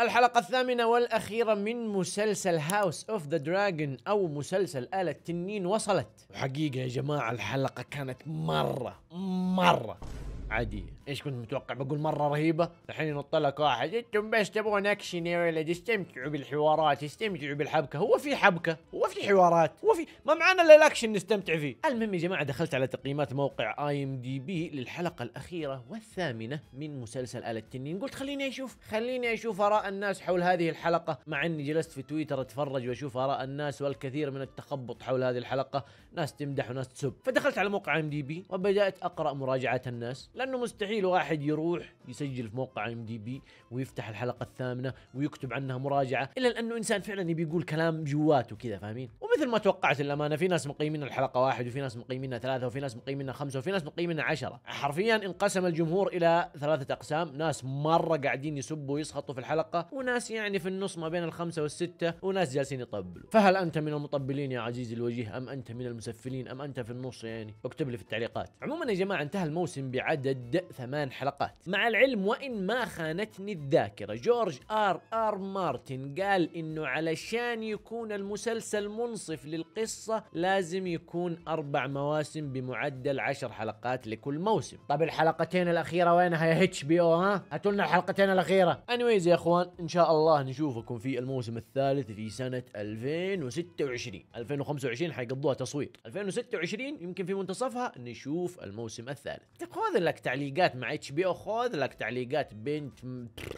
الحلقة الثامنة والأخيرة من مسلسل هاوس أوف ذا دراجون أو مسلسل آلة التنين وصلت وحقيقة يا جماعة الحلقة كانت مرة مرة عادية ايش كنت متوقع بقول مرة رهيبة الحين ينط لك واحد انتم بس تبغون اكشن يا ولد استمتعوا بالحوارات استمتعوا بالحبكة هو في حبكة هو في حوارات هو في ما معنا الا الاكشن نستمتع فيه المهم يا جماعة دخلت على تقييمات موقع اي ام دي بي للحلقة الاخيرة والثامنة من مسلسل آلة التنين قلت خليني اشوف خليني اشوف اراء الناس حول هذه الحلقة مع اني جلست في تويتر اتفرج واشوف اراء الناس والكثير من التخبط حول هذه الحلقة ناس تمدح وناس تسب فدخلت على موقع اي ام دي بي وبدأت اقرأ مراجعات الناس لانه مستحيل واحد يروح يسجل في موقع ام دي بي ويفتح الحلقه الثامنه ويكتب عنها مراجعه الا لانه انسان فعلا يبي يقول كلام جواته كذا فاهمين ومثل ما توقعت الامانه في ناس مقيمين الحلقه واحد وفي ناس مقيمينها ثلاثه وفي ناس مقيمينها خمسه وفي ناس مقيمينها عشرة حرفيا انقسم الجمهور الى ثلاثه اقسام ناس مره قاعدين يسبوا ويسخطوا في الحلقه وناس يعني في النص ما بين الخمسه والسته وناس جالسين يطبلوا فهل انت من المطبلين يا عزيزي الوجيه ام انت من المسفلين ام انت في النص يعني اكتب لي في التعليقات عموما يا جماعه انتهى الموسم بعد ممتد ثمان حلقات مع العلم وإن ما خانتني الذاكرة جورج آر آر مارتن قال إنه علشان يكون المسلسل منصف للقصة لازم يكون أربع مواسم بمعدل عشر حلقات لكل موسم طب الحلقتين الأخيرة وينها يا هيتش بي أو ها؟ هاتوا لنا الحلقتين الأخيرة أنويز يا إخوان إن شاء الله نشوفكم في الموسم الثالث في سنة 2026 2025 حيقضوها تصوير 2026 يمكن في منتصفها نشوف الموسم الثالث تقوى لك تعليقات مع اتش بي او خذ لك تعليقات بنت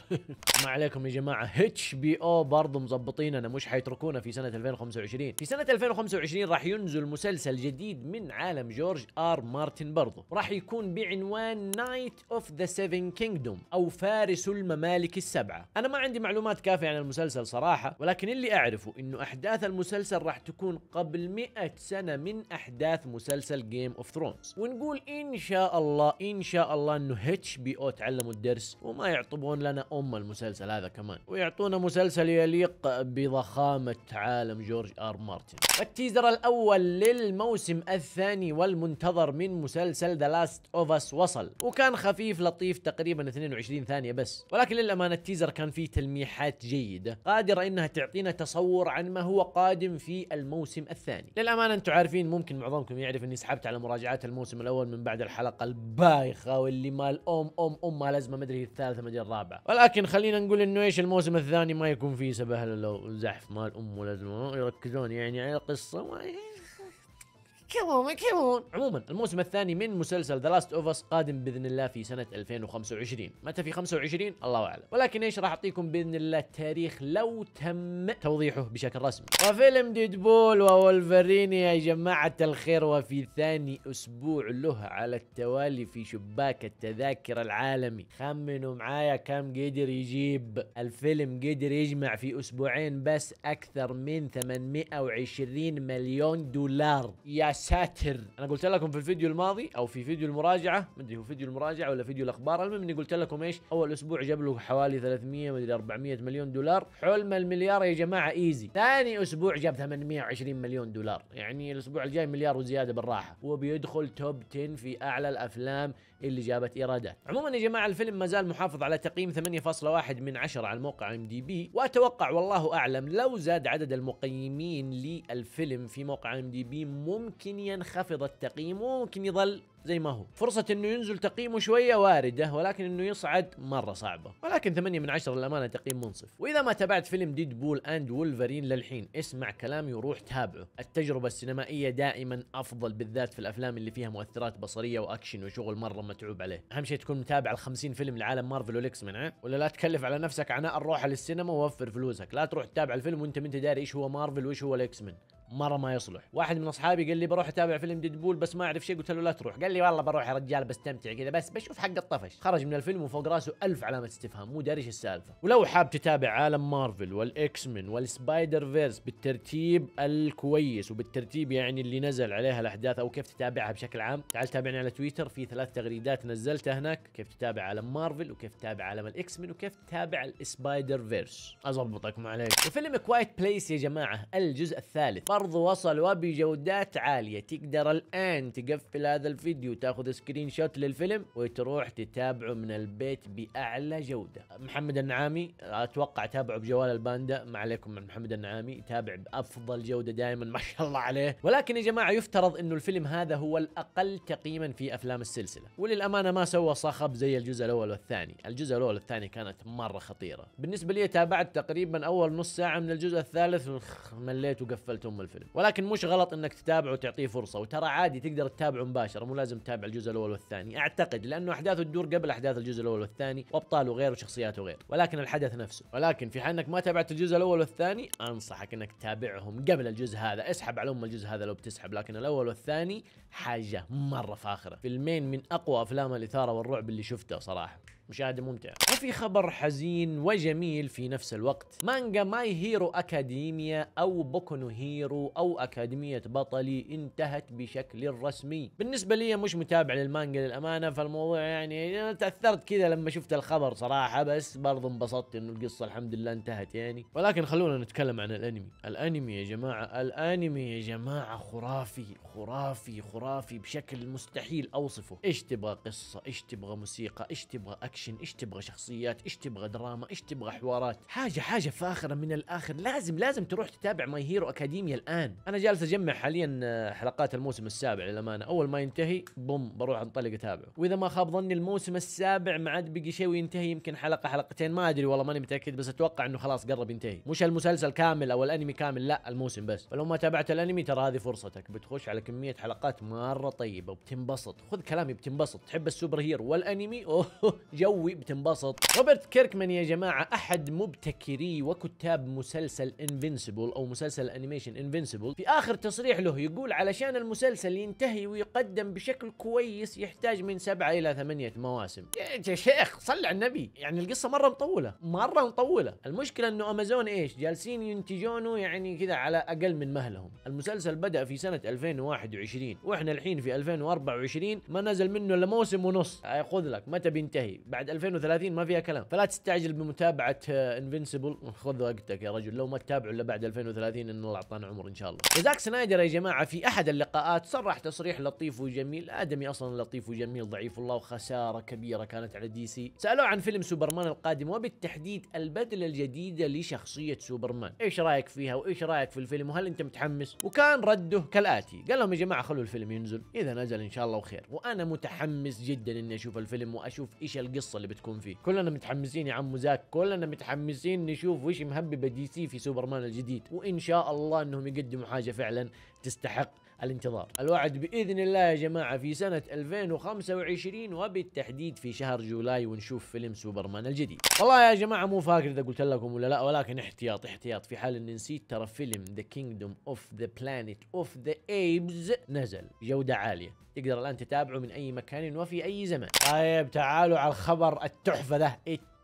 ما عليكم يا جماعه اتش بي او برضه مظبطيننا مش حيتركونا في سنه 2025 في سنه 2025 راح ينزل مسلسل جديد من عالم جورج ار مارتن برضه راح يكون بعنوان نايت اوف ذا سيفن كينجدوم او فارس الممالك السبعه انا ما عندي معلومات كافيه عن المسلسل صراحه ولكن اللي اعرفه انه احداث المسلسل راح تكون قبل 100 سنه من احداث مسلسل جيم اوف ثرونز ونقول ان شاء الله ان شاء شاء الله انه اتش بي او تعلموا الدرس وما يعطبون لنا ام المسلسل هذا كمان ويعطونا مسلسل يليق بضخامه عالم جورج ار مارتن التيزر الاول للموسم الثاني والمنتظر من مسلسل ذا لاست اوف اس وصل وكان خفيف لطيف تقريبا 22 ثانيه بس ولكن للامانه التيزر كان فيه تلميحات جيده قادره انها تعطينا تصور عن ما هو قادم في الموسم الثاني للامانه انتم عارفين ممكن معظمكم يعرف اني سحبت على مراجعات الموسم الاول من بعد الحلقه البايخه بايخه واللي مال ام ام ام ما لازمه مدري هي الثالثه مدري الرابعه ولكن خلينا نقول انه ايش الموسم الثاني ما يكون فيه سبهله لو زحف مال ام ولازمه يركزون يعني على القصه كمون كمون عموما الموسم الثاني من مسلسل ذا لاست اوف اس قادم باذن الله في سنه 2025 متى في 25 الله اعلم ولكن ايش راح اعطيكم باذن الله التاريخ لو تم توضيحه بشكل رسمي وفيلم ديدبول وولفرين يا جماعه الخير وفي ثاني اسبوع له على التوالي في شباك التذاكر العالمي خمنوا معايا كم قدر يجيب الفيلم قدر يجمع في اسبوعين بس اكثر من 820 مليون دولار يا ساتر انا قلت لكم في الفيديو الماضي او في فيديو المراجعه مدري هو فيديو المراجعه ولا فيديو الاخبار المهم اني قلت لكم ايش اول اسبوع جاب له حوالي 300 مدري 400 مليون دولار حلم المليار يا جماعه ايزي ثاني اسبوع جاب 820 مليون دولار يعني الاسبوع الجاي مليار وزياده بالراحه وبيدخل توب 10 في اعلى الافلام اللي جابت ايرادات عموما يا جماعه الفيلم ما زال محافظ على تقييم 8.1 من 10 على الموقع ام دي بي واتوقع والله اعلم لو زاد عدد المقيمين للفيلم في موقع ام دي بي ممكن ينخفض التقييم وممكن يظل زي ما هو فرصة انه ينزل تقييمه شوية واردة ولكن انه يصعد مرة صعبة ولكن 8 من 10 للأمانة تقييم منصف واذا ما تابعت فيلم ديد بول اند وولفرين للحين اسمع كلامي وروح تابعه التجربة السينمائية دائما افضل بالذات في الافلام اللي فيها مؤثرات بصرية واكشن وشغل مرة متعوب عليه اهم شيء تكون متابع ال 50 فيلم لعالم مارفل وليكس من أه؟ ولا لا تكلف على نفسك عناء الروحة للسينما ووفر فلوسك لا تروح تتابع الفيلم وانت منت داري ايش هو مارفل وايش هو الاكس من مره ما يصلح واحد من اصحابي قال لي بروح اتابع فيلم ديدبول بس ما اعرف شيء قلت له لا تروح قال لي والله بروح يا رجال بستمتع كذا بس بشوف حق الطفش خرج من الفيلم وفوق راسه ألف علامه استفهام مو داري السالفه ولو حاب تتابع عالم مارفل والاكس من والسبايدر فيرس بالترتيب الكويس وبالترتيب يعني اللي نزل عليها الاحداث او كيف تتابعها بشكل عام تعال تابعني على تويتر في ثلاث تغريدات نزلتها هناك كيف تتابع عالم مارفل وكيف تتابع عالم الاكس من وكيف تتابع السبايدر فيرس اضبطك ما عليك وفيلم كوايت بليس يا جماعه الجزء الثالث العرض وصل وبجودات عالية تقدر الآن تقفل هذا الفيديو تاخذ سكرين شوت للفيلم وتروح تتابعه من البيت بأعلى جودة محمد النعامي أتوقع تابعه بجوال الباندا ما عليكم من محمد النعامي تابع بأفضل جودة دائما ما شاء الله عليه ولكن يا جماعة يفترض أنه الفيلم هذا هو الأقل تقييما في أفلام السلسلة وللأمانة ما سوى صخب زي الجزء الأول والثاني الجزء الأول والثاني كانت مرة خطيرة بالنسبة لي تابعت تقريبا أول نص ساعة من الجزء الثالث مليت وقفلت أم الفيلم الفيلم ولكن مش غلط انك تتابعه وتعطيه فرصه وترى عادي تقدر تتابعه مباشره مو لازم تتابع الجزء الاول والثاني اعتقد لانه احداثه تدور قبل احداث الجزء الاول والثاني وابطاله غير وشخصياته غير ولكن الحدث نفسه ولكن في حال انك ما تابعت الجزء الاول والثاني انصحك انك تتابعهم قبل الجزء هذا اسحب على ام الجزء هذا لو بتسحب لكن الاول والثاني حاجه مره فاخره فيلمين من اقوى افلام الاثاره والرعب اللي شفته صراحه مشاهدة ممتعة وفي خبر حزين وجميل في نفس الوقت مانجا ماي هيرو أكاديميا أو بوكونو هيرو أو أكاديمية بطلي انتهت بشكل رسمي بالنسبة لي مش متابع للمانجا للأمانة فالموضوع يعني أنا تأثرت كذا لما شفت الخبر صراحة بس برضو انبسطت إنه القصة الحمد لله انتهت يعني ولكن خلونا نتكلم عن الأنمي الأنمي يا جماعة الأنمي يا جماعة خرافي خرافي خرافي بشكل مستحيل أوصفه إيش تبغى قصة إيش تبغى موسيقى إيش تبغى أكشن اكشن ايش تبغى شخصيات ايش تبغى دراما ايش تبغى حوارات حاجه حاجه فاخره من الاخر لازم لازم تروح تتابع ماي هيرو اكاديميا الان انا جالس اجمع حاليا آه، حلقات الموسم السابع للامانه اول ما ينتهي بوم بروح انطلق اتابعه واذا ما خاب ظني الموسم السابع ما عاد بقي شيء وينتهي يمكن حلقه حلقتين ما ادري والله ماني متاكد بس اتوقع انه خلاص قرب ينتهي مش المسلسل كامل او الانمي كامل لا الموسم بس فلو ما تابعت الانمي ترى هذه فرصتك بتخش على كميه حلقات مره طيبه وبتنبسط خذ كلامي بتنبسط تحب السوبر هيرو والانمي اوه جو بتسوي بتنبسط روبرت كيركمان يا جماعة أحد مبتكري وكتاب مسلسل انفينسيبل أو مسلسل انيميشن انفينسيبل في آخر تصريح له يقول علشان المسلسل ينتهي ويقدم بشكل كويس يحتاج من سبعة إلى ثمانية مواسم يا شيخ صل على النبي يعني القصة مرة مطولة مرة مطولة المشكلة أنه أمازون إيش جالسين ينتجونه يعني كذا على أقل من مهلهم المسلسل بدأ في سنة 2021 وإحنا الحين في 2024 ما نزل منه إلا موسم ونص آه، خذ لك متى بينتهي بعد 2030 ما فيها كلام فلا تستعجل بمتابعه انفنسبل آه، خذ وقتك يا رجل لو ما تتابعوا الا بعد 2030 ان الله اعطانا عمر ان شاء الله زاك سنايدر يا جماعه في احد اللقاءات صرح تصريح لطيف وجميل ادمي اصلا لطيف وجميل ضعيف والله وخساره كبيره كانت على دي سي سالوه عن فيلم سوبرمان القادم وبالتحديد البدله الجديده لشخصيه سوبرمان ايش رايك فيها وايش رايك في الفيلم وهل انت متحمس وكان رده كالاتي قال لهم يا جماعه خلوا الفيلم ينزل اذا نزل ان شاء الله وخير وانا متحمس جدا اني اشوف الفيلم واشوف ايش القصه القصه اللي بتكون فيه كلنا متحمسين يا عمو زاك كلنا متحمسين نشوف وش مهبب دي سي في سوبرمان الجديد وان شاء الله انهم يقدموا حاجه فعلا تستحق الانتظار الوعد بإذن الله يا جماعة في سنة 2025 وبالتحديد في شهر جولاي ونشوف فيلم سوبرمان الجديد والله يا جماعة مو فاكر إذا قلت لكم ولا لا ولكن احتياط احتياط في حال اني نسيت ترى فيلم ذا كينجدوم اوف ذا بلانيت اوف ذا ايبز نزل جودة عالية تقدر الآن تتابعه من أي مكان وفي أي زمن طيب تعالوا على الخبر التحفة ده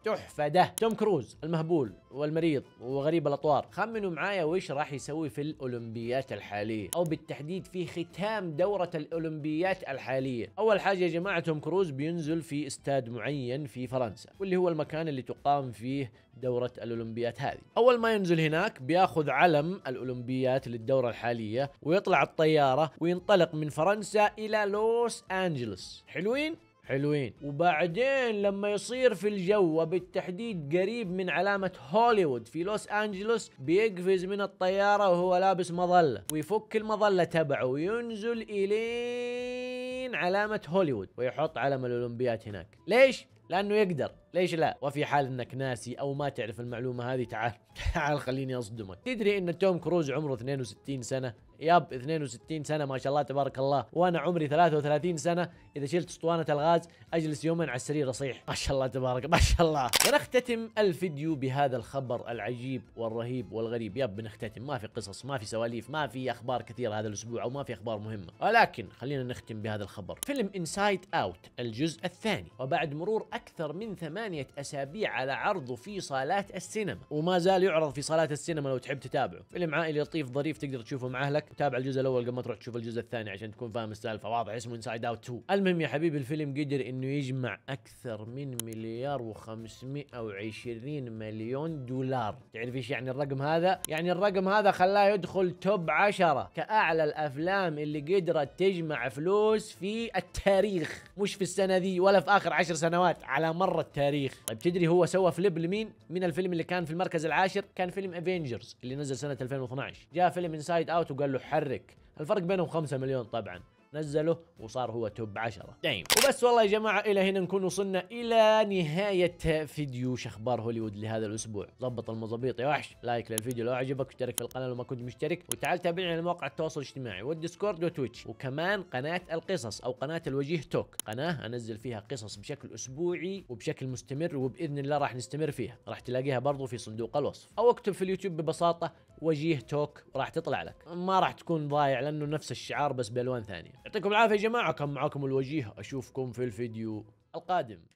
تحفه ده توم كروز المهبول والمريض وغريب الاطوار خمنوا معايا وش راح يسوي في الاولمبيات الحاليه او بالتحديد في ختام دوره الاولمبيات الحاليه اول حاجه يا جماعه توم كروز بينزل في استاد معين في فرنسا واللي هو المكان اللي تقام فيه دوره الاولمبيات هذه اول ما ينزل هناك بياخذ علم الاولمبيات للدوره الحاليه ويطلع الطياره وينطلق من فرنسا الى لوس انجلوس حلوين حلوين وبعدين لما يصير في الجو وبالتحديد قريب من علامة هوليوود في لوس أنجلوس بيقفز من الطيارة وهو لابس مظلة ويفك المظلة تبعه وينزل إلين علامة هوليوود ويحط علم الأولمبيات هناك ليش؟ لأنه يقدر ليش لا وفي حال انك ناسي او ما تعرف المعلومه هذه تعال تعال خليني اصدمك تدري ان توم كروز عمره 62 سنه ياب 62 سنه ما شاء الله تبارك الله وانا عمري 33 سنه اذا شلت اسطوانه الغاز اجلس يومين على السرير اصيح ما شاء الله تبارك ما شاء الله ونختتم الفيديو بهذا الخبر العجيب والرهيب والغريب ياب بنختتم ما في قصص ما في سواليف ما في اخبار كثيره هذا الاسبوع او ما في اخبار مهمه ولكن خلينا نختم بهذا الخبر فيلم انسايد اوت الجزء الثاني وبعد مرور اكثر من ثمان ثمانية أسابيع على عرضه في صالات السينما وما زال يعرض في صالات السينما لو تحب تتابعه فيلم عائلي لطيف ظريف تقدر تشوفه مع أهلك تابع الجزء الأول قبل ما تروح تشوف الجزء الثاني عشان تكون فاهم السالفة واضح اسمه انسايد اوت 2 المهم يا حبيبي الفيلم قدر انه يجمع أكثر من مليار و520 مليون دولار تعرف ايش يعني الرقم هذا؟ يعني الرقم هذا خلاه يدخل توب 10 كأعلى الأفلام اللي قدرت تجمع فلوس في التاريخ مش في السنة دي ولا في آخر 10 سنوات على مر التاريخ التاريخ طيب تدري هو سوى فليب لمين من الفيلم اللي كان في المركز العاشر كان فيلم افنجرز اللي نزل سنه 2012 جاء فيلم انسايد اوت وقال له حرك الفرق بينهم 5 مليون طبعا نزله وصار هو توب 10 دايم نعم. وبس والله يا جماعه الى هنا نكون وصلنا الى نهايه فيديو شخبار هوليوود لهذا الاسبوع ظبط المظابيط يا وحش لايك للفيديو لو عجبك واشترك في القناه لو ما كنت مشترك وتعال تابعني على مواقع التواصل الاجتماعي والديسكورد وتويتش وكمان قناه القصص او قناه الوجيه توك قناه انزل فيها قصص بشكل اسبوعي وبشكل مستمر وباذن الله راح نستمر فيها راح تلاقيها برضو في صندوق الوصف او اكتب في اليوتيوب ببساطه وجيه توك راح تطلع لك ما راح تكون ضايع لانه نفس الشعار بس بالوان ثانيه يعطيكم العافيه يا جماعه كان معاكم الوجيه اشوفكم في الفيديو القادم